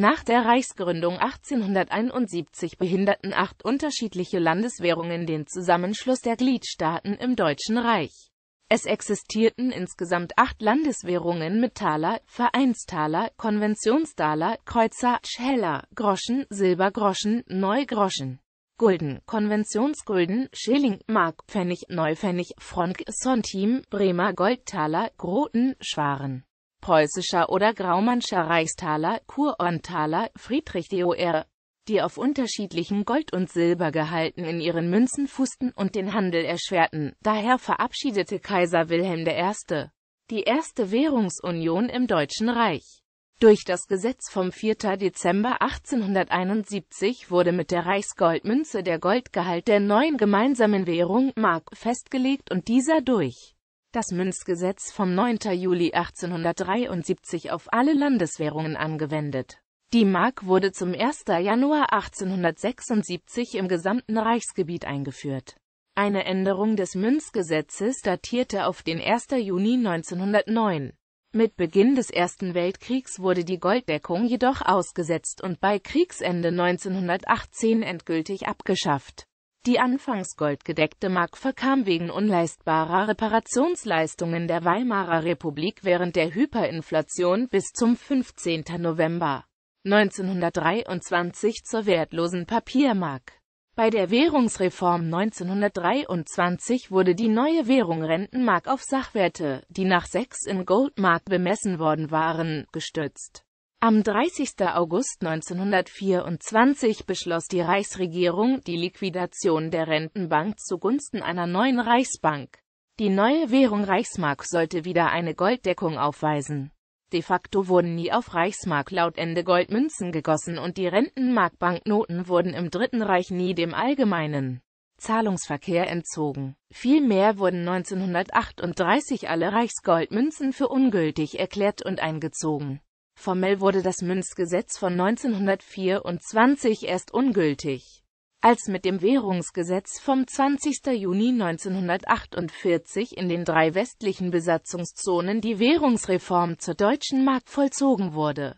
Nach der Reichsgründung 1871 behinderten acht unterschiedliche Landeswährungen den Zusammenschluss der Gliedstaaten im Deutschen Reich. Es existierten insgesamt acht Landeswährungen mit Taler, Vereinstaler, Konventionstaler, Kreuzer, Scheller, Groschen, Silbergroschen, Neugroschen, Gulden, Konventionsgulden, Schilling, Mark, Pfennig, Neupfennig, Franc, Sontim, Bremer Goldtaler, Groten, Schwaren preußischer oder graumannscher Reichstaler, Kurorntaler, Friedrich Dor., die auf unterschiedlichen Gold- und Silbergehalten in ihren Münzen fußten und den Handel erschwerten. Daher verabschiedete Kaiser Wilhelm I. die erste Währungsunion im Deutschen Reich. Durch das Gesetz vom 4. Dezember 1871 wurde mit der Reichsgoldmünze der Goldgehalt der neuen gemeinsamen Währung Mark festgelegt und dieser durch das Münzgesetz vom 9. Juli 1873 auf alle Landeswährungen angewendet. Die Mark wurde zum 1. Januar 1876 im gesamten Reichsgebiet eingeführt. Eine Änderung des Münzgesetzes datierte auf den 1. Juni 1909. Mit Beginn des Ersten Weltkriegs wurde die Golddeckung jedoch ausgesetzt und bei Kriegsende 1918 endgültig abgeschafft. Die anfangs goldgedeckte Mark verkam wegen unleistbarer Reparationsleistungen der Weimarer Republik während der Hyperinflation bis zum 15. November 1923 zur wertlosen Papiermark. Bei der Währungsreform 1923 wurde die neue Währung Rentenmark auf Sachwerte, die nach sechs in Goldmark bemessen worden waren, gestützt am 30. August 1924 beschloss die Reichsregierung die Liquidation der Rentenbank zugunsten einer neuen Reichsbank. Die neue Währung Reichsmark sollte wieder eine Golddeckung aufweisen. De facto wurden nie auf Reichsmark laut Ende Goldmünzen gegossen und die Rentenmarkbanknoten wurden im Dritten Reich nie dem allgemeinen Zahlungsverkehr entzogen. Vielmehr wurden 1938 alle Reichsgoldmünzen für ungültig erklärt und eingezogen. Formell wurde das Münzgesetz von 1924 erst ungültig, als mit dem Währungsgesetz vom 20. Juni 1948 in den drei westlichen Besatzungszonen die Währungsreform zur Deutschen Mark vollzogen wurde